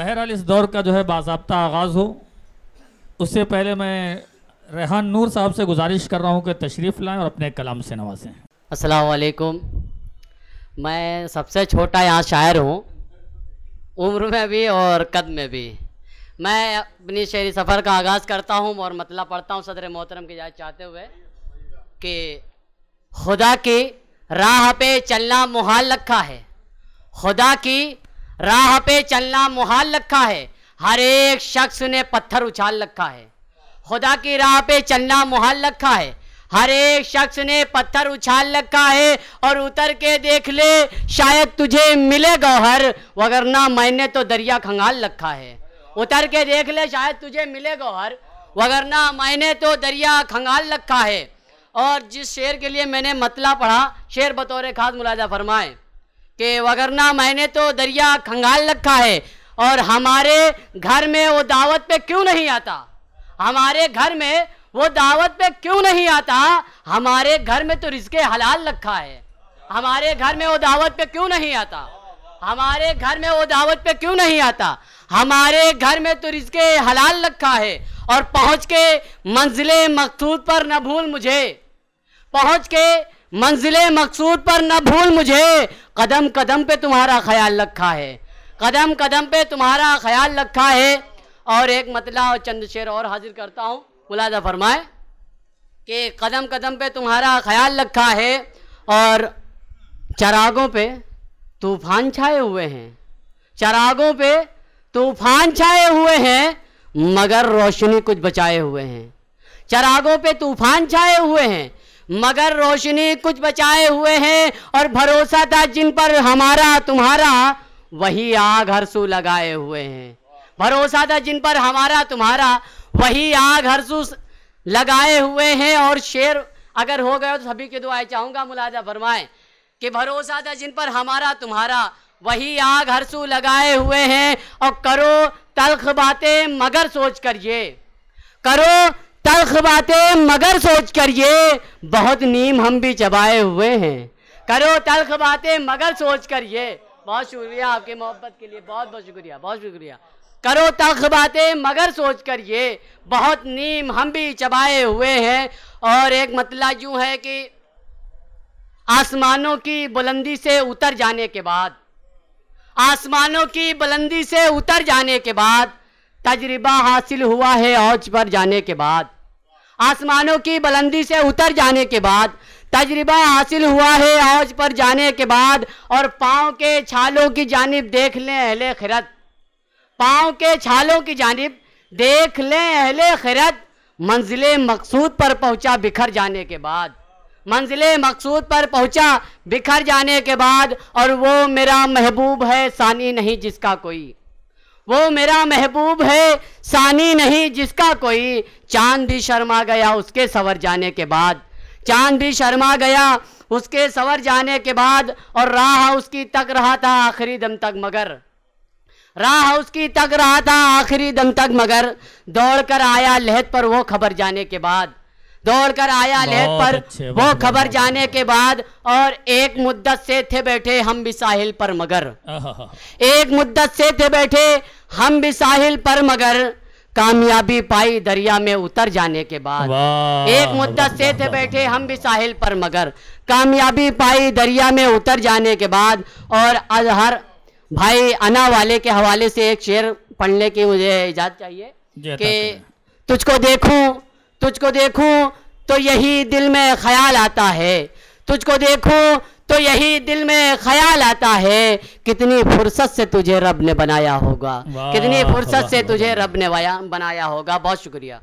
बहरहाल इस दौर का जो है बाबा आगाज़ हो उससे पहले मैं रेहान नूर साहब से गुजारिश कर रहा हूँ कि तशरीफ़ लाएँ और अपने कलाम से नवाजें असलकुम मैं सबसे छोटा यहाँ शायर हूँ उम्र में भी और कद में भी मैं अपनी शहरी सफ़र का आगाज़ करता हूँ और मतलब पढ़ता हूँ सदर मोहतरम की जाए चाहते हुए कि खुदा की राह पे चलना मुहाल रखा है खुदा की राह पे चलना मुहाल रखा है हर एक शख्स ने पत्थर उछाल रखा है खुदा की राह पे चलना मुहाल रखा है हर एक शख्स ने पत्थर उछाल रखा है और उतर के देख ले शायद तुझे मिले गौहर वगरना मैंने तो दरिया खंगाल रखा है उतर के देख ले शायद तुझे मिले गौहर वगरना मैंने तो दरिया खंगाल रखा है और जिस शेर के लिए मैंने मतला पढ़ा शेर बतौर खास मुलाजा फरमाए कि वगरना मैंने तो दरिया खंगाल रखा है और हमारे घर में वो दावत पे क्यों नहीं आता हमारे घर में वो दावत पे क्यों नहीं आता हमारे घर में तो रिस्के हलाल रखा है हमारे घर में वो दावत पे क्यों नहीं आता हमारे घर में वो दावत पे क्यों नहीं आता हमारे घर में तो रिजके हलाल रखा है और पहुंच के मंजिल मकसूद पर न भूल मुझे पहुंच के मंजिल मकसूद पर न भूल मुझे कदम कदम पे तुम्हारा ख्याल रखा है कदम कदम पे तुम्हारा ख्याल रखा है और एक मतला और चंद शेर और हाजिर करता हूँ मुलाजा फरमाए कि कदम कदम पे तुम्हारा ख्याल रखा है और चरागों पे तूफान छाए हुए हैं चरागों पे तूफान छाए हुए हैं मगर रोशनी कुछ बचाए हुए हैं चरागों पे तूफान छाए हुए हैं मगर रोशनी कुछ बचाए हुए हैं और भरोसा था जिन पर हमारा तुम्हारा वही आग हरसू लगाए हुए हैं भरोसा था जिन पर हमारा तुम्हारा वही आग हरसू लगाए हुए हैं और शेर अगर हो गए तो सभी की दुआएं चाहूंगा मुलाजा फरमाए कि भरोसा था जिन पर हमारा तुम्हारा वही आग हरसू लगाए हुए हैं और करो तलख बातें मगर सोच करिए करो तलख बातें मगर सोच करिए बहुत नीम हम भी चबाए हुए हैं करो तलख बातें मगर सोच कर ये बहुत शुक्रिया आपके मोहब्बत के लिए बहुत बहुत शुक्रिया बहुत शुक्रिया करो तख बातें मगर सोच कर ये बहुत नीम हम भी चबाए हुए हैं और एक मतला यूँ है कि आसमानों की बुलंदी से उतर जाने के बाद आसमानों की बुलंदी से उतर जाने के बाद तजर्बा हासिल हुआ है औज पर जाने के बाद आसमानों की बुलंदी से उतर जाने के बाद तजर्बा हासिल हुआ है आज पर जाने के बाद और पाँव के छालों की जानब देख लें अहले खरत पाँव के छालों की जानब देख लें अहले खरत मंजिल मकसूद पर पहुंचा बिखर जाने के बाद मंजिल मकसूद पर पहुंचा बिखर जाने के बाद और वो मेरा महबूब है सानी नहीं जिसका कोई वो मेरा महबूब है सानी नहीं जिसका कोई चांद भी शर्मा गया उसके सवर जाने के बाद चांद भी शर्मा गया उसके सवर जाने के बाद और राह उसकी तक रहा था आखिरी दम तक मगर राह उसकी तक रहा था आखिरी दम तक मगर दौड़ कर आया लहत पर वो खबर जाने के बाद दौड़ कर आया लहत पर वो खबर जाने के बाद और एक मुद्दत से थे बैठे हम भी साहिल पर मगर एक मुद्दत से थे बैठे हम भी साहिल पर मगर कामयाबी पाई दरिया में उतर जाने के बाद एक मुद्दत से थे बैठे हम भी साहिल पर मगर कामयाबी पाई दरिया में उतर जाने के बाद और अजहर भाई अना वाले के हवाले से एक शेर पढ़ने की मुझे इजाज़त चाहिए कि तुझको देखूं तुझको देखूं तो यही दिल में ख्याल आता है तुझको देखूं तो यही दिल में ख्याल आता है कितनी फुर्सत से तुझे रब ने बनाया होगा कितनी फुर्सत से तुझे रब ने बनाया होगा बहुत शुक्रिया